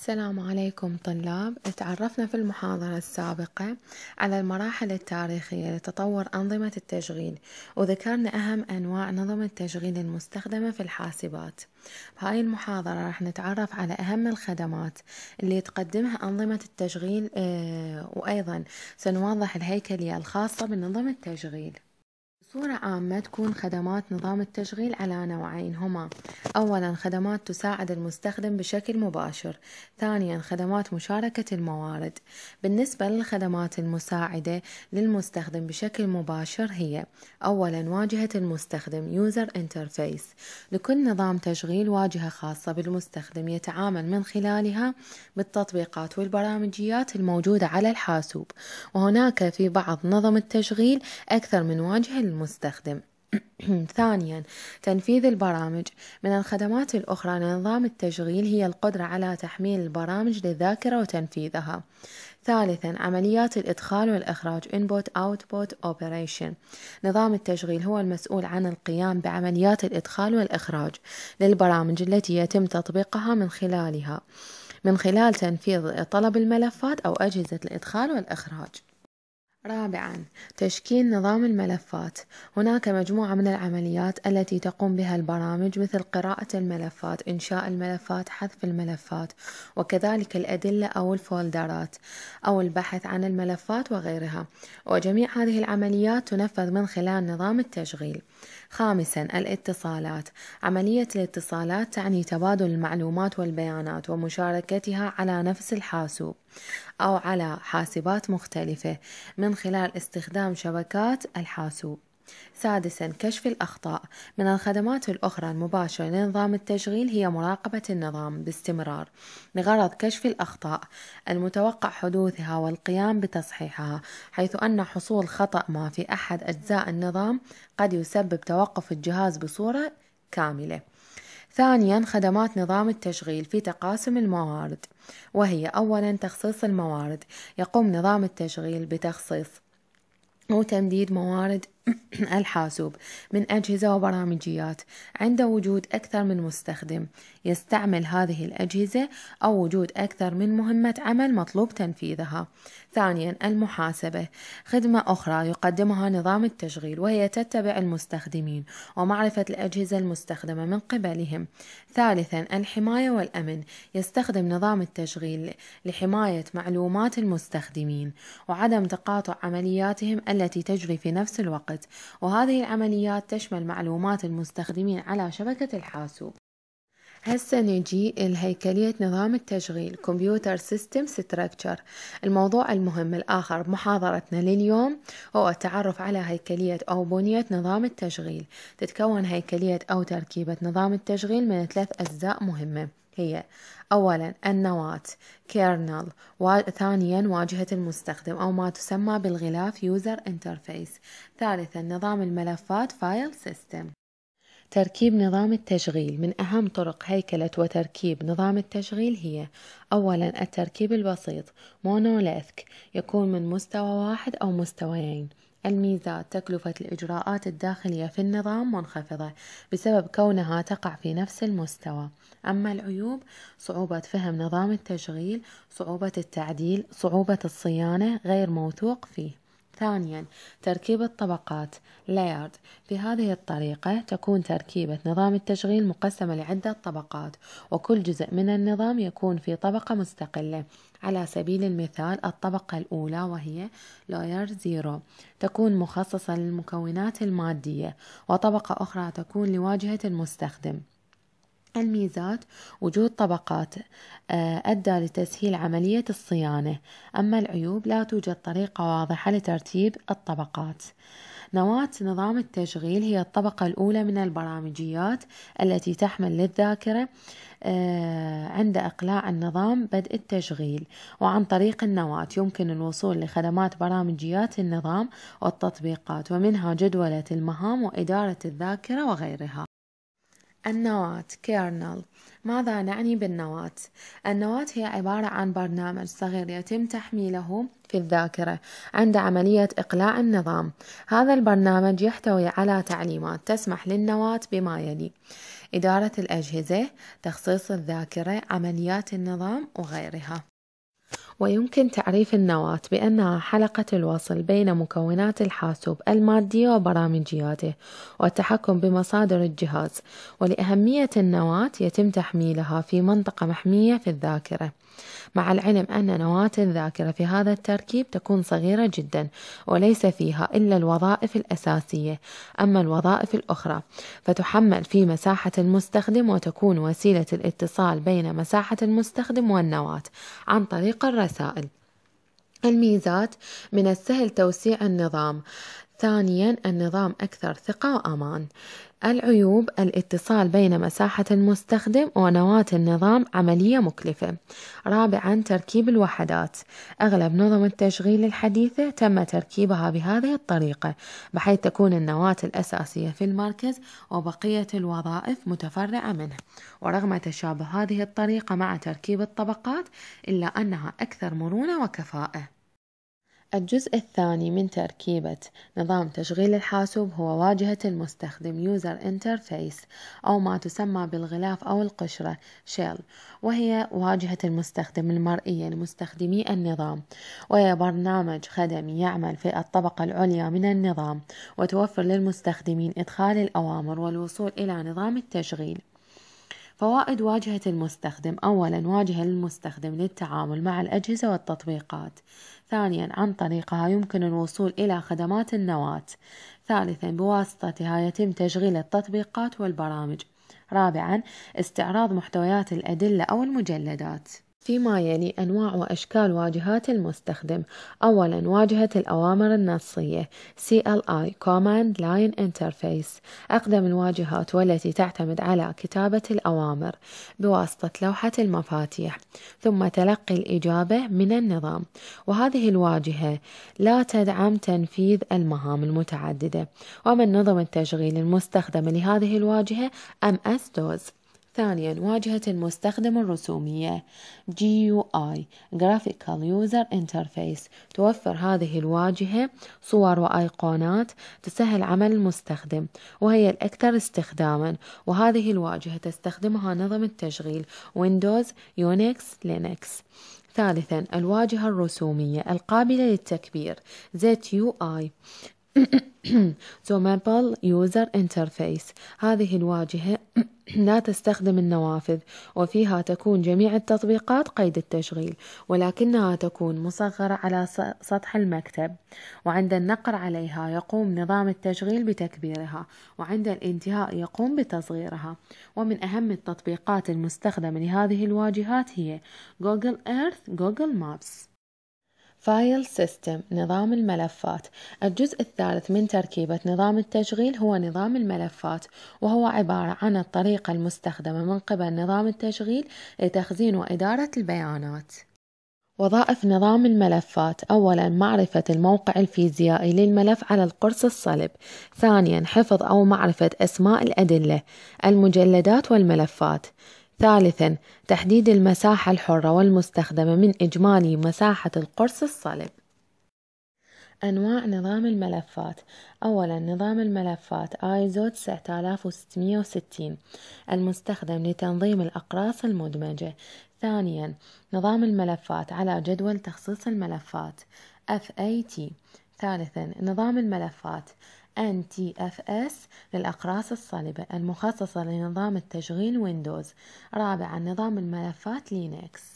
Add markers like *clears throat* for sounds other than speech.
السلام عليكم طلاب تعرفنا في المحاضرة السابقة على المراحل التاريخية لتطور أنظمة التشغيل وذكرنا أهم أنواع نظم التشغيل المستخدمة في الحاسبات بهاي المحاضرة راح نتعرف على أهم الخدمات اللي تقدمها أنظمة التشغيل آه، وأيضا سنوضح الهيكلية الخاصة بنظم التشغيل بصورة عامة تكون خدمات نظام التشغيل على نوعين هما أولا خدمات تساعد المستخدم بشكل مباشر ثانيا خدمات مشاركة الموارد بالنسبة للخدمات المساعدة للمستخدم بشكل مباشر هي أولا واجهة المستخدم يوزر انترفيس لكل نظام تشغيل واجهة خاصة بالمستخدم يتعامل من خلالها بالتطبيقات والبرامجيات الموجودة على الحاسوب وهناك في بعض نظم التشغيل أكثر من واجهة للمستخدم المستخدم *clears throat* ثانيا تنفيذ البرامج من الخدمات الأخرى لنظام التشغيل هي القدرة على تحميل البرامج للذاكرة وتنفيذها ثالثا عمليات الإدخال والإخراج Input Output Operation نظام التشغيل هو المسؤول عن القيام بعمليات الإدخال والإخراج للبرامج التي يتم تطبيقها من خلالها من خلال تنفيذ طلب الملفات أو أجهزة الإدخال والإخراج رابعا تشكيل نظام الملفات هناك مجموعة من العمليات التي تقوم بها البرامج مثل قراءة الملفات إنشاء الملفات حذف الملفات وكذلك الأدلة أو الفولدرات أو البحث عن الملفات وغيرها وجميع هذه العمليات تنفذ من خلال نظام التشغيل خامسا الاتصالات عملية الاتصالات تعني تبادل المعلومات والبيانات ومشاركتها على نفس الحاسوب أو على حاسبات مختلفة من خلال استخدام شبكات الحاسوب سادسا كشف الأخطاء من الخدمات الأخرى المباشرة لنظام التشغيل هي مراقبة النظام باستمرار لغرض كشف الأخطاء المتوقع حدوثها والقيام بتصحيحها حيث أن حصول خطأ ما في أحد أجزاء النظام قد يسبب توقف الجهاز بصورة كاملة ثانيا خدمات نظام التشغيل في تقاسم الموارد وهي أولا تخصيص الموارد يقوم نظام التشغيل بتخصيص وتمديد موارد *clears throat* الحاسوب من أجهزة وبرامجيات عند وجود أكثر من مستخدم يستعمل هذه الأجهزة أو وجود أكثر من مهمة عمل مطلوب تنفيذها. ثانيا المحاسبة خدمة أخرى يقدمها نظام التشغيل وهي تتبع المستخدمين ومعرفة الأجهزة المستخدمة من قبلهم. ثالثا الحماية والأمن يستخدم نظام التشغيل لحماية معلومات المستخدمين وعدم تقاطع عملياتهم التي تجري في نفس الوقت. الوقت وهذه العمليات تشمل معلومات المستخدمين على شبكة الحاسوب هسه نجي لهيكلية نظام التشغيل كمبيوتر سيستم Structure الموضوع المهم الآخر بمحاضرتنا لليوم هو التعرف على هيكلية أو بنية نظام التشغيل تتكون هيكلية أو تركيبة نظام التشغيل من ثلاث أجزاء مهمة هي أولا النواة كيرنل ثانيا واجهة المستخدم أو ما تسمى بالغلاف يوزر انترفيس ثالثا نظام الملفات فايل سيستم تركيب نظام التشغيل من أهم طرق هيكلة وتركيب نظام التشغيل هي أولا التركيب البسيط مونوليثك يكون من مستوى واحد أو مستويين الميزة تكلفة الإجراءات الداخلية في النظام منخفضة بسبب كونها تقع في نفس المستوى أما العيوب صعوبة فهم نظام التشغيل صعوبة التعديل صعوبة الصيانة غير موثوق فيه ثانيا الطبقات layered في بهذه الطريقة تكون تركيبة نظام التشغيل مقسمة لعدة طبقات وكل جزء من النظام يكون في طبقة مستقلة على سبيل المثال الطبقة الأولى وهي layer zero تكون مخصصة للمكونات المادية وطبقة أخرى تكون لواجهة المستخدم الميزات وجود طبقات آه، أدى لتسهيل عملية الصيانة أما العيوب لا توجد طريقة واضحة لترتيب الطبقات نواة نظام التشغيل هي الطبقة الأولى من البرامجيات التي تحمل للذاكرة آه، عند إقلاع النظام بدء التشغيل وعن طريق النواة يمكن الوصول لخدمات برامجيات النظام والتطبيقات ومنها جدولة المهام وإدارة الذاكرة وغيرها النواة كيرنل ماذا نعني بالنواة؟ النواة هي عبارة عن برنامج صغير يتم تحميله في الذاكرة عند عملية إقلاع النظام هذا البرنامج يحتوي على تعليمات تسمح للنواة بما يلي إدارة الأجهزة تخصيص الذاكرة عمليات النظام وغيرها ويمكن تعريف النواة بأنها حلقة الوصل بين مكونات الحاسوب المادية وبرامجياته والتحكم بمصادر الجهاز ولأهمية النواة يتم تحميلها في منطقة محمية في الذاكرة مع العلم أن نواة الذاكرة في هذا التركيب تكون صغيرة جدا وليس فيها إلا الوظائف الأساسية أما الوظائف الأخرى فتحمل في مساحة المستخدم وتكون وسيلة الاتصال بين مساحة المستخدم والنواة عن طريق الرجل ورسائل الميزات من السهل توسيع النظام ثانيا النظام أكثر ثقة وأمان العيوب الاتصال بين مساحة المستخدم ونواة النظام عملية مكلفة رابعا تركيب الوحدات أغلب نظم التشغيل الحديثة تم تركيبها بهذه الطريقة بحيث تكون النواة الأساسية في المركز وبقية الوظائف متفرعة منه ورغم تشابه هذه الطريقة مع تركيب الطبقات إلا أنها أكثر مرونة وكفاءة الجزء الثاني من تركيبة نظام تشغيل الحاسوب هو واجهة المستخدم User Interface أو ما تسمى بالغلاف أو القشرة Shell وهي واجهة المستخدم المرئية لمستخدمي النظام وهي برنامج خدمي يعمل في الطبقة العليا من النظام وتوفر للمستخدمين إدخال الأوامر والوصول إلى نظام التشغيل فوائد واجهة المستخدم أولا واجهة للمستخدم للتعامل مع الأجهزة والتطبيقات ثانيا عن طريقها يمكن الوصول إلى خدمات النواة ثالثا بواسطتها يتم تشغيل التطبيقات والبرامج رابعا استعراض محتويات الأدلة أو المجلدات فيما يلي أنواع وأشكال واجهات المستخدم أولا واجهة الأوامر النصية CLI Command Line Interface أقدم الواجهات والتي تعتمد على كتابة الأوامر بواسطة لوحة المفاتيح ثم تلقي الإجابة من النظام وهذه الواجهة لا تدعم تنفيذ المهام المتعددة ومن نظم التشغيل المستخدم لهذه الواجهة MS-DOS ثانيا واجهة المستخدم الرسومية GUI Graphical User Interface توفر هذه الواجهة صور وأيقونات تسهل عمل المستخدم وهي الأكثر استخداما وهذه الواجهة تستخدمها نظم التشغيل Windows, Unix, Linux ثالثا الواجهة الرسومية القابلة للتكبير ZUI زومابل يوزر انترفيس هذه الواجهة *clears throat* لا تستخدم النوافذ وفيها تكون جميع التطبيقات قيد التشغيل ولكنها تكون مصغرة على سطح المكتب وعند النقر عليها يقوم نظام التشغيل بتكبيرها وعند الانتهاء يقوم بتصغيرها ومن أهم التطبيقات المستخدمة لهذه الواجهات هي جوجل ايرث جوجل مابس فايل سيستم نظام الملفات الجزء الثالث من تركيبة نظام التشغيل هو نظام الملفات وهو عبارة عن الطريقة المستخدمة من قبل نظام التشغيل لتخزين وإدارة البيانات وظائف نظام الملفات أولا معرفة الموقع الفيزيائي للملف على القرص الصلب ثانيا حفظ أو معرفة أسماء الأدلة المجلدات والملفات ثالثا تحديد المساحة الحرة والمستخدمة من إجمالي مساحة القرص الصلب أنواع نظام الملفات أولا نظام الملفات ISO 9660 المستخدم لتنظيم الأقراص المدمجة ثانيا نظام الملفات على جدول تخصيص الملفات FAT ثالثا نظام الملفات NTFS للأقراص الصلبة المخصصة لنظام التشغيل ويندوز رابعا نظام الملفات لينكس